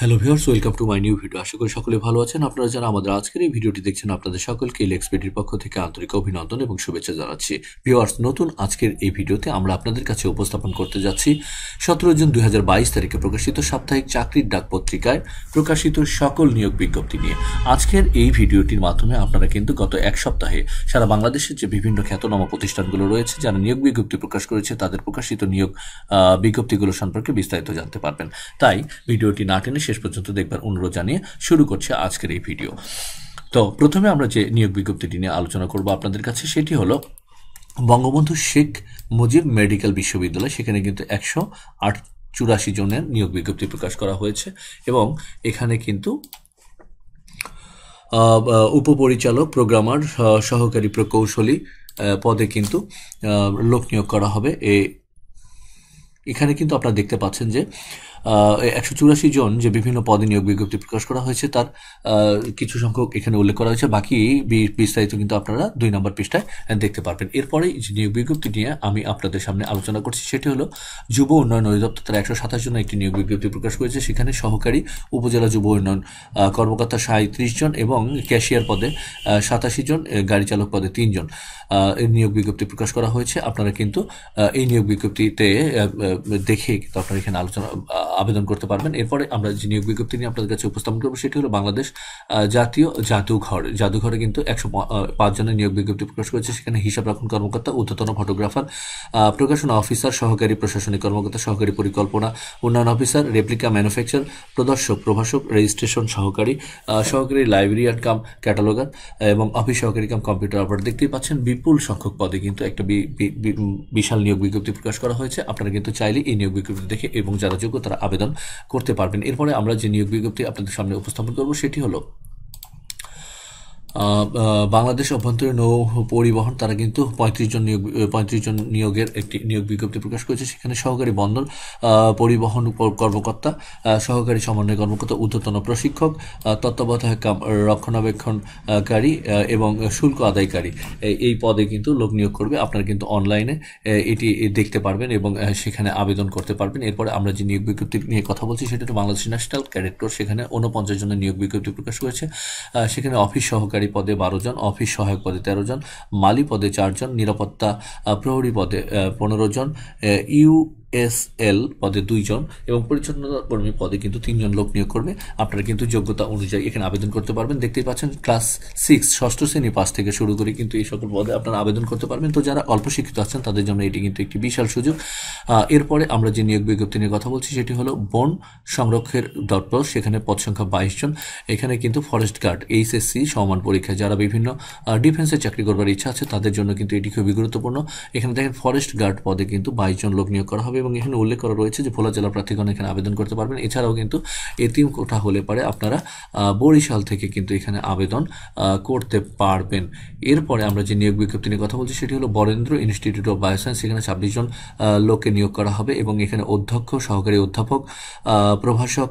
hello viewers welcome to my new video আশা করি সকলে ভালো আছেন আপনারা যারা আমাদের আজকের এই ভিডিওটি দেখছেন আপনাদের সকলকে এক্সপেটের পক্ষ থেকে আন্তরিক অভিনন্দন এবং শুভেচ্ছা জানাচ্ছি ভিউয়ার্স নতুন আজকের এই ভিডিওতে আমরা আপনাদের কাছে উপস্থাপন করতে যাচ্ছি সতেরো জুন দুই তারিখে প্রকাশিত সাপ্তাহিক চাকরির ডাক পত্রিকায় প্রকাশিত সকল নিয়োগ বিজ্ঞপ্তি নিয়ে আজকের এই ভিডিওটির মাধ্যমে আপনারা কিন্তু গত এক সপ্তাহে সারা বাংলাদেশের যে বিভিন্ন খ্যাতনামা প্রতিষ্ঠানগুলো রয়েছে যারা নিয়োগ বিজ্ঞপ্তি প্রকাশ করেছে তাদের প্রকাশিত নিয়োগ বিজ্ঞপ্তিগুলো সম্পর্কে বিস্তারিত জানতে পারবেন তাই ভিডিওটি না টেনে শেষ পর্যন্ত দেখবার অনুরোধ জানিয়ে শুরু করছে আজকের এই ভিডিও তো প্রথমে আমরা যে নিয়োগ বিজ্ঞপ্তিটি নিয়ে আলোচনা করব আপনাদের কাছে সেটি হলো বঙ্গবন্ধু শেখ মুজিব মেডিকেল বিশ্ববিদ্যালয় সেখানে কিন্তু একশো আট চুরাশি জনের নিয়োগ বিজ্ঞপ্তি প্রকাশ করা হয়েছে এবং এখানে কিন্তু উপপরিচালক প্রোগ্রামার সহকারী প্রকৌশলী পদে কিন্তু লোক নিয়োগ করা হবে এ এখানে কিন্তু আপনারা দেখতে পাচ্ছেন যে একশো চুরাশি জন যে বিভিন্ন পদে নিয়োগ বিজ্ঞপ্তি প্রকাশ করা হয়েছে তার কিছু সংখ্যক এখানে উল্লেখ করা হয়েছে বাকি বিস্তারিত কিন্তু আপনারা দুই নম্বর পৃষ্ঠায় দেখতে পারবেন এরপরে যে নিয়োগ বিজ্ঞপ্তি নিয়ে আমি আপনাদের সামনে আলোচনা করছি সেটি হলো যুব উন্নয়ন অধিদপ্তর তারা একশো সাতাশ জন একটি নিয়োগ বিজ্ঞপ্তি প্রকাশ করেছে সেখানে সহকারী উপজেলা যুব উন্নয়ন কর্মকর্তা সাঁত্রিশ জন এবং ক্যাশিয়ার পদে সাতাশি জন গাড়ি চালক পদে তিনজন এই নিয়োগ বিজ্ঞপ্তি প্রকাশ করা হয়েছে আপনারা কিন্তু এই নিয়োগ বিজ্ঞপ্তিতে দেখে কিন্তু আপনারা এখানে আলোচনা আবেদন করতে পারবেন এরপরে আমরা যে নিয়োগ বিজ্ঞপ্তি নিয়ে আপনাদের কাছে উপস্থাপন করবো সেটি হলো বাংলাদেশ জাতীয় জাদুঘর জাদুঘরে কিন্তু একশো পাঁচজনের নিয়োগ বিজ্ঞপ্তি প্রকাশ করেছে সেখানে হিসাব রক্ষণ কর্মকর্তা ঊর্ধ্বতন ফটোগ্রাফার প্রকাশনা অফিসার সহকারী প্রশাসনিক কর্মকর্তা সহকারী পরিকল্পনা উন্নয়ন অফিসার রেপ্লিকা ম্যানুফ্যাকচার প্রদর্শক প্রভাষক রেজিস্ট্রেশন সহকারী সহকারী লাইব্রেরিয়ান কাম ক্যাটালগার এবং অফিস সহকারী কাম কম্পিউটার অপারেটর দেখতেই পাচ্ছেন বিপুল সংখ্যক পদে কিন্তু একটা বিশাল নিয়োগ বিজ্ঞপ্তি প্রকাশ করা হয়েছে আপনারা কিন্তু চাইলে এই নিয়োগ বিজ্ঞপ্তি দেখে এবং যারা যোগ্য তারা আবেদন করতে পারবেন এরপরে আমরা যে নিয়োগ বিজ্ঞপ্তি আপনাদের সামনে উপস্থাপন করব সেটি হলো বাংলাদেশ অভ্যন্তরীণ নৌ পরিবহন তারা কিন্তু পঁয়ত্রিশ জন নিয়োগ পঁয়ত্রিশ জন নিয়োগের একটি নিয়োগ বিজ্ঞপ্তি প্রকাশ করেছে সেখানে সহকারী বন্দর পরিবহন কর্মকর্তা সহকারী সমন্বয় কর্মকর্তা ঊর্ধ্বতন প্রশিক্ষক তত্ত্বাবধায়ক রক্ষণাবেক্ষণকারী এবং শুল্ক আদায়কারী এই পদে কিন্তু লোক নিয়োগ করবে আপনারা কিন্তু অনলাইনে এটি দেখতে পারবেন এবং সেখানে আবেদন করতে পারবেন এরপরে আমরা যে নিয়োগ বিজ্ঞপ্তি নিয়ে কথা বলছি সেটা হচ্ছে বাংলাদেশ ন্যাশনাল ক্যাডেট সেখানে ঊনপঞ্চাশ জনের নিয়োগ বিজ্ঞপ্তি প্রকাশ করেছে সেখানে অফিস সহকারী সহকারী পদে বারো জন অফিস সহায়ক পদে তেরো জন মালি পদে চারজন নিরাপত্তা প্রহরী পদে পনেরো জন ইউ এস এল পদে দুইজন এবং পরিচ্ছন্নতা কর্মী পদে কিন্তু তিনজন লোক নিয়োগ করবে আপনারা কিন্তু যোগ্যতা অনুযায়ী এখানে আবেদন করতে পারবেন দেখতেই পাচ্ছেন ক্লাস সিক্স ষষ্ঠ শ্রেণী পাশ থেকে শুরু করে কিন্তু এই সকল পদে আপনারা আবেদন করতে পারবেন তো যারা অল্প শিক্ষিত আছেন তাদের জন্য এটি কিন্তু একটি বিশাল সুযোগ এরপরে আমরা যে নিয়োগ বিজ্ঞপ্তি নিয়ে কথা বলছি সেটি হলো বন সংরক্ষের দপ্তর সেখানে পদ সংখ্যা বাইশ জন এখানে কিন্তু ফরেস্ট গার্ড এইচএসসি সমান পরীক্ষায় যারা বিভিন্ন ডিফেন্সের চাকরি করবার ইচ্ছা আছে তাদের জন্য কিন্তু এটি খুবই গুরুত্বপূর্ণ এখানে দেখেন ফরেস্ট গার্ড পদে কিন্তু বাইশ জন লোক নিয়োগ করা হবে হবে এবং এখানে উল্লেখ করা রয়েছে যে ভোলা জেলা প্রার্থীগণ এখানে আবেদন করতে পারবেন এছাড়াও কিন্তু এতিম কোঠা হলে পারে আপনারা বরিশাল থেকে কিন্তু এখানে আবেদন করতে পারবেন এরপরে আমরা যে নিয়োগ বিজ্ঞপ্তি নিয়ে কথা বলছি সেটি হলো বরেন্দ্র ইনস্টিটিউট অফ বায়োসায়েন্স এখানে ছাব্বিশ জন লোককে নিয়োগ করা হবে এবং এখানে অধ্যক্ষ সহকারী অধ্যাপক প্রভাষক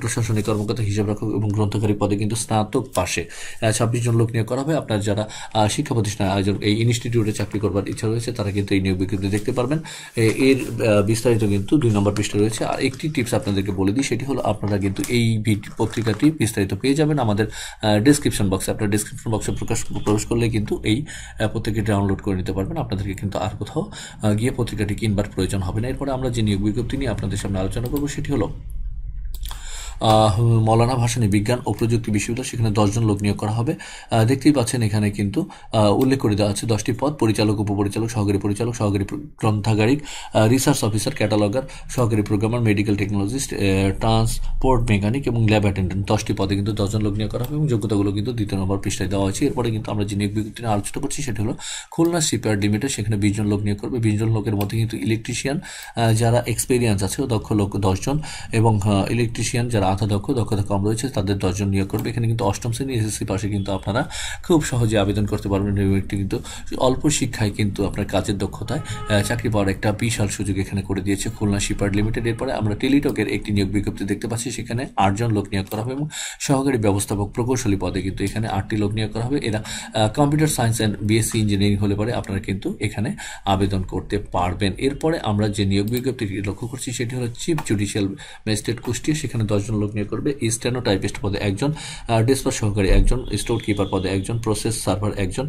প্রশাসনিক কর্মকর্তা হিসাব রাখক এবং গ্রন্থকারী পদে কিন্তু স্নাতক পাশে ছাব্বিশ জন লোক নিয়োগ করা হবে আপনার যারা শিক্ষা প্রতিষ্ঠান আয়োজন এই ইনস্টিটিউটে চাকরি করবার ইচ্ছা রয়েছে তারা কিন্তু এই নিয়োগ বিজ্ঞপ্তি দেখতে পারবেন এর বিস্তারিত কিন্তু দুই নম্বর পৃষ্ঠা রয়েছে আর একটি টিপস আপনাদেরকে বলে দিই সেটি হলো আপনারা কিন্তু এই পত্রিকাটি বিস্তারিত পেয়ে যাবেন আমাদের ডিসক্রিপশন বক্সে আপনার ডিসক্রিপশন বক্সে প্রকাশ প্রবেশ করলে কিন্তু এই পত্রিকাটি ডাউনলোড করে নিতে পারবেন আপনাদেরকে কিন্তু আর কোথাও গিয়ে পত্রিকাটি কিনবার প্রয়োজন হবে না এরপরে আমরা যে নিয়োগ বিজ্ঞপ্তি নিয়ে আপনাদের সামনে আলোচনা করবো সেটি হলো মৌলানা ভাসানী বিজ্ঞান ও প্রযুক্তি বিশ্ববিদ্যালয় সেখানে দশজন লোক নিয়োগ করা হবে দেখতেই পাচ্ছেন এখানে কিন্তু উল্লেখ করে দেওয়া আছে দশটি পদ পরিচালক উপপরিচালক সহকারী পরিচালক সহকারী গ্রন্থাগারিক রিসার্চ অফিসার ক্যাটালগার সহকারী programmer medical technologist transport mechanic এবং ল্যাব অ্যাটেন্ডেন্ট দশটি পদে কিন্তু দশজন লোক নিয়োগ করা হবে এবং যোগ্যতাগুলো কিন্তু দ্বিতীয় নম্বর পৃষ্ঠায় দেওয়া হয়েছে এরপরে কিন্তু আমরা যে নিয়োগ বিজ্ঞপ্তি নিয়ে আলোচনা করছি সেটি হলো খুলনা শিপয়ার্ড লিমিটেড সেখানে বিশজন লোক নিয়োগ করবে বিশজন লোকের মধ্যে কিন্তু ইলেকট্রিশিয়ান যারা এক্সপিরিয়েন্স আছে দক্ষ লোক দশজন এবং ইলেকট্রিশিয়ান যারা যারা দক্ষ দক্ষতা কম রয়েছে তাদের দশজন নিয়োগ করবে এখানে কিন্তু অষ্টম শ্রেণী এসএসসি পাশে কিন্তু আপনারা খুব সহজে আবেদন করতে পারবেন একটি কিন্তু অল্প শিক্ষায় কিন্তু আপনার কাজের দক্ষতায় চাকরি পাওয়ার একটা বিশাল সুযোগ এখানে করে দিয়েছে খুলনা শিপার লিমিটেড এরপরে আমরা টেলিটকের একটি নিয়োগ বিজ্ঞপ্তি দেখতে পাচ্ছি সেখানে আটজন লোক নিয়োগ করা হবে এবং সহকারী ব্যবস্থাপক প্রকৌশলী পদে কিন্তু এখানে আটটি লোক নিয়োগ করা হবে এরা computer science and BSc engineering হলে পরে আপনারা কিন্তু এখানে আবেদন করতে পারবেন এরপরে আমরা যে নিয়োগ বিজ্ঞপ্তিটি লক্ষ্য করছি সেটি হলো চিফ জুডিশিয়াল ম্যাজিস্ট্রেট কুষ্টিয়া সেখানে দশজন একজন লোক নিয়োগ করবে স্টেনো টাইপিস্ট পদে একজন ডিসপার সহকারী একজন স্টোর কিপার পদে একজন প্রসেস সার্ভার একজন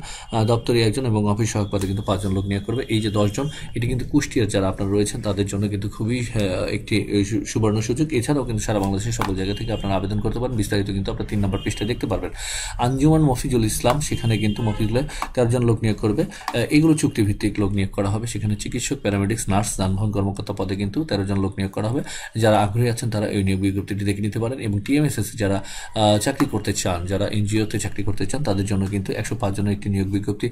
দপ্তরি একজন এবং অফিস সহায়ক পদে কিন্তু পাঁচজন লোক নিয়োগ করবে এই যে দশজন এটি কিন্তু কুষ্টিয়ার যারা আপনারা রয়েছেন তাদের জন্য কিন্তু খুবই একটি সুবর্ণ সুযোগ এছাড়াও কিন্তু সারা বাংলাদেশের সকল জায়গা থেকে আপনারা আবেদন করতে পারেন বিস্তারিত কিন্তু আপনার তিন নম্বর পৃষ্ঠে দেখতে পারবেন আঞ্জুমান মফিজুল ইসলাম সেখানে কিন্তু মফিজুলে তেরোজন লোক নিয়োগ করবে এগুলো চুক্তিভিত্তিক লোক নিয়োগ করা হবে সেখানে চিকিৎসক প্যারামেডিক্স নার্স যানবাহন কর্মকর্তা পদে কিন্তু তেরোজন লোক নিয়োগ করা হবে যারা আগ্রহী আছেন তারা এই নিয়োগ বিজ্ঞপ্তিটি থেকে নিতে পারেন এবং টিএমএসএসসি যারা চাকরি করতে চান যারা এনজিওতে চাকরি করতে চান তাদের জন্য কিন্তু একশো পাঁচজনের একটি নিয়োগ বিজ্ঞপ্তি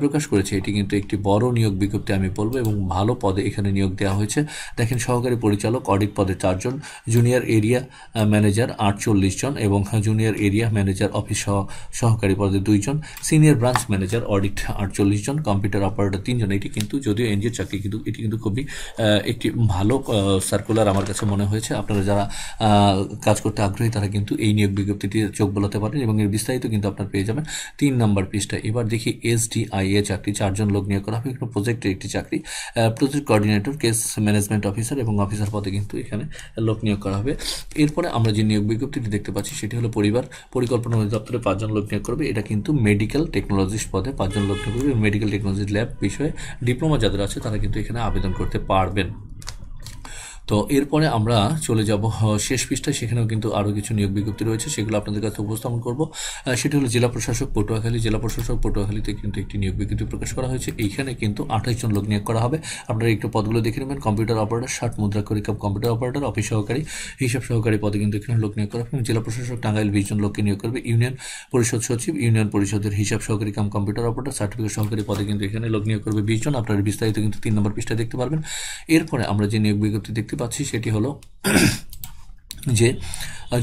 প্রকাশ করেছে এটি কিন্তু একটি বড় নিয়োগ বিজ্ঞপ্তি আমি বলব এবং ভালো পদে এখানে নিয়োগ দেওয়া হয়েছে দেখেন সহকারী পরিচালক অডিট পদে চারজন জুনিয়র এরিয়া ম্যানেজার আটচল্লিশ জন এবং জুনিয়র এরিয়া ম্যানেজার অফিস সহকারী পদে দুইজন সিনিয়র ব্রাঞ্চ ম্যানেজার অডিট আটচল্লিশ জন কম্পিউটার অপারেটর তিনজন এটি কিন্তু যদিও এনজিওর চাকরি কিন্তু এটি কিন্তু খুবই একটি ভালো সার্কুলার আমার কাছে মনে হয়েছে আপনারা যারা কাজ করতে আগ্রহী তারা কিন্তু এই নিয়োগ বিজ্ঞপ্তিটি চোখ বোলাতে পারেন এবং এর বিস্তারিত কিন্তু আপনার পেয়ে যাবেন তিন নম্বর পৃষ্ঠা এবার দেখি এ চাকরি চারজন লোক নিয়োগ করা হবে এখানে প্রজেক্টের একটি চাকরি project coordinator case management officer এবং অফিসার পদে কিন্তু এখানে লোক নিয়োগ করা হবে এরপরে আমরা যে নিয়োগ বিজ্ঞপ্তিটি দেখতে পাচ্ছি সেটি হলো পরিবার পরিকল্পনা অধিদপ্তরে পাঁচজন লোক নিয়োগ করবে এটা কিন্তু মেডিকেল টেকনোলজিস্ট পদে পাঁচজন লোক নিয়োগ করবে মেডিকেল টেকনোলজি ল্যাব বিষয়ে ডিপ্লোমা যাদের আছে তারা কিন্তু এখানে আবেদন করতে পারবেন তো এরপরে আমরা চলে যাব শেষ পৃষ্ঠায় সেখানেও কিন্তু আরও কিছু নিয়োগ বিজ্ঞপ্তি রয়েছে সেগুলো আপনাদের কাছে উপস্থাপন করব সেটি হলো জেলা প্রশাসক পটুয়াখালী জেলা প্রশাসক পটুয়াখালীতে কিন্তু একটি নিয়োগ বিজ্ঞপ্তি প্রকাশ করা হয়েছে এইখানে কিন্তু আঠাশ জন লোক নিয়োগ করা হবে আপনারা একটু পদগুলো দেখে নেবেন কম্পিউটার অপারেটার ষাট মুদ্রা করিকাপ কম্পিউটার অপারেটর অফিস সহকারী হিসাব সহকারী পদে কিন্তু এখানে লোক নিয়োগ করা হবে জেলা প্রশাসক টাঙ্গাইল বিশ জন লোককে নিয়োগ করবে ইউনিয়ন পরিষদ সচিব ইউনিয়ন পরিষদের হিসাব সহকারী কাম কম্পিউটার অপারেটার সার্টিফিকেট সহকারী পদে কিন্তু এখানে লোক নিয়োগ করবে বিশ জন আপনারা বিস্তারিত কিন্তু তিন নম্বর পৃষ্ঠায় দেখতে পারবেন এরপরে আমরা যে নিয়োগ বিজ্ঞপ্তি দেখতে পাচ্ছি সেটি হলো যে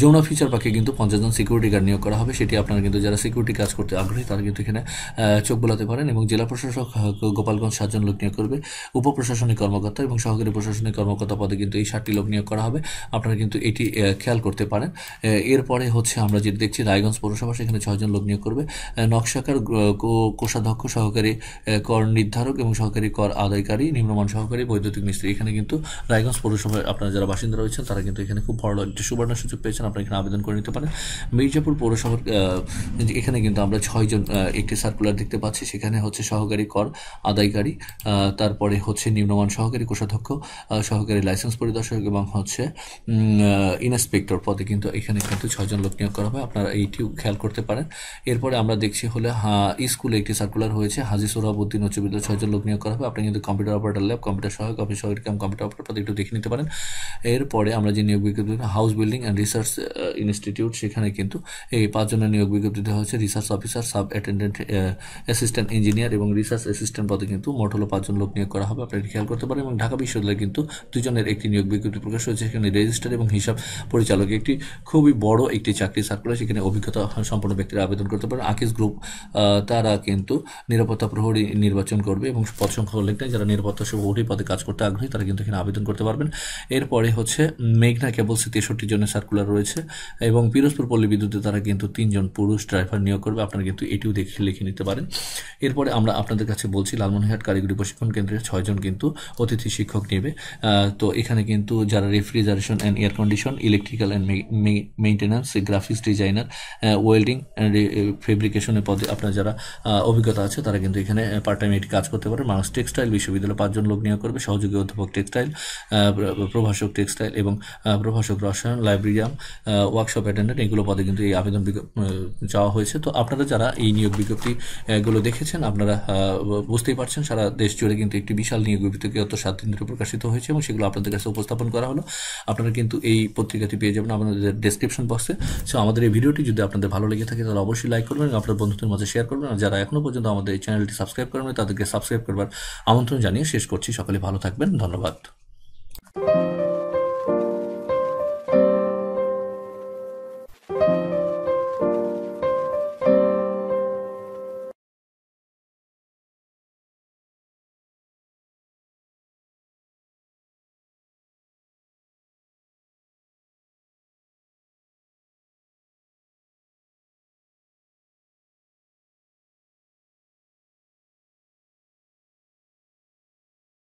যমুনা ফিচার পাকে কিন্তু পঞ্চাশজন সিকিউরিটি গার্ড নিয়োগ করা হবে সেটি আপনারা কিন্তু যারা সিকিউরিটি কাজ করতে আগ্রহী তারা কিন্তু এখানে চোখ বোলাতে পারেন এবং জেলা প্রশাসক গোপালগঞ্জ সাতজন লোক নিয়োগ করবে উপপ্রশাসনিক কর্মকর্তা এবং সহকারী প্রশাসনিক কর্মকর্তা পদে কিন্তু এই ষাটটি লোক নিয়োগ করা হবে আপনারা কিন্তু এটি খেয়াল করতে পারেন এরপরে হচ্ছে আমরা যেটি দেখছি রায়গঞ্জ পৌরসভা সেখানে ছয়জন লোক নিয়োগ করবে নকশাকার কোষাধ্যক্ষ সহকারী কর নির্ধারক এবং সহকারী কর আদায়কারী নিম্নমান সহকারী বৈদ্যুতিক মিস্ত্রি এখানে কিন্তু রায়গঞ্জ পৌরসভায় আপনারা যারা বাসিন্দা রয়েছেন তারা কিন্তু এখানে খুব বড় একটি সুবর্ণ সুযোগ পেয়েছে রয়েছেন আপনারা এখানে আবেদন করে নিতে পারেন মির্জাপুর পৌরসভার এখানে কিন্তু আমরা ছয়জন একটি সার্কুলার দেখতে পাচ্ছি সেখানে হচ্ছে সহকারী কর আদায়কারী তারপরে হচ্ছে নিম্নমান সহকারী কোষাধ্যক্ষ সহকারী লাইসেন্স পরিদর্শক এবং হচ্ছে ইন্সপেক্টর পদে কিন্তু এখানে কিন্তু ছয়জন লোক নিয়োগ করা হয় আপনারা এইটিও খেয়াল করতে পারেন এরপরে আমরা দেখছি হলে স্কুলে একটি সার্কুলার হয়েছে হাজি উদ্দিন উচ্চ বিদ্যালয় ছয়জন লোক নিয়োগ করা হবে আপনি কিন্তু কম্পিউটার অপারেটার ল্যাব কম্পিউটার সহায়ক অফিস সহকারী কম্পিউটার অপারেটার পদে একটু দেখে নিতে পারেন এরপরে আমরা যে নিয়োগ বিজ্ঞপ্তি house building and research research institute uh, সেখানে কিন্তু এই পাঁচজনের নিয়োগ বিজ্ঞপ্তি দেওয়া হয়েছে research officer sub attendant assistant engineer এবং রিসার্চ অ্যাসিস্ট্যান্ট পদে কিন্তু মোট হলো পাঁচজন লোক নিয়োগ করা হবে আপনারা খেয়াল করতে পারেন এবং ঢাকা বিশ্ববিদ্যালয়ে কিন্তু দুজনের একটি নিয়োগ বিজ্ঞপ্তি প্রকাশ হয়েছে সেখানে রেজিস্টার এবং হিসাব পরিচালক একটি খুবই বড় একটি চাকরি সার্কুলার সেখানে অভিজ্ঞতা সম্পন্ন ব্যক্তিরা আবেদন করতে পারেন আকিস গ্রুপ তারা কিন্তু নিরাপত্তা প্রহরী নির্বাচন করবে এবং পদ সংখ্যা উল্লেখ নেই যারা নিরাপত্তা প্রহরী পদে কাজ করতে আগ্রহী তারা কিন্তু এখানে আবেদন করতে পারবেন এরপরে হচ্ছে মেঘনা কেবলসে তেষট্টি জনের সার্কুলার রয়েছে এবং পিরোজপুর পল্লী বিদ্যুতে তারা কিন্তু তিনজন পুরুষ ড্রাইভার নিয়োগ করবে আপনারা কিন্তু এটিও দেখে লিখে নিতে পারেন এরপরে আমরা আপনাদের কাছে বলছি লালমনিরহাট কারিগরি প্রশিক্ষণ কেন্দ্রে ছয়জন কিন্তু অতিথি শিক্ষক নেবে তো এখানে কিন্তু যারা refrigeration and air condition electrical and maintenance graphics designer welding ফেব্রিকেশনের পদে আপনার যারা অভিজ্ঞতা আছে তারা কিন্তু এখানে পার্ট টাইম এটি কাজ করতে পারে মানুষ টেক্সটাইল বিশ্ববিদ্যালয়ে পাঁচজন লোক নিয়োগ করবে সহযোগী অধ্যাপক টেক্সটাইল প্রভাষক টেক্সটাইল এবং প্রভাষক রসায়ন লাইব্রেরিয়াম ওয়ার্কশপ অ্যাটেন্ডেন্ট এগুলো পদে কিন্তু এই আবেদন চাওয়া হয়েছে তো আপনারা যারা এই নিয়োগ বিজ্ঞপ্তিগুলো দেখেছেন আপনারা বুঝতেই পারছেন সারা দেশ জুড়ে কিন্তু একটি বিশাল নিয়োগ বিজ্ঞপ্তি গত সাত দিন ধরে প্রকাশিত হয়েছে এবং সেগুলো আপনাদের কাছে উপস্থাপন করা হলো আপনারা কিন্তু এই পত্রিকাটি পেয়ে যাবেন আপনাদের ডেসক্রিপশন বক্সে সো আমাদের এই ভিডিওটি যদি আপনাদের ভালো লেগে থাকে তাহলে অবশ্যই লাইক করবেন এবং আপনার বন্ধুদের মাঝে শেয়ার করবেন আর যারা এখনও পর্যন্ত আমাদের এই চ্যানেলটি সাবস্ক্রাইব করেন তাদেরকে সাবস্ক্রাইব করবার আমন্ত্রণ জানিয়ে শেষ করছি সকলে ভালো থাকবেন ধন্যবাদ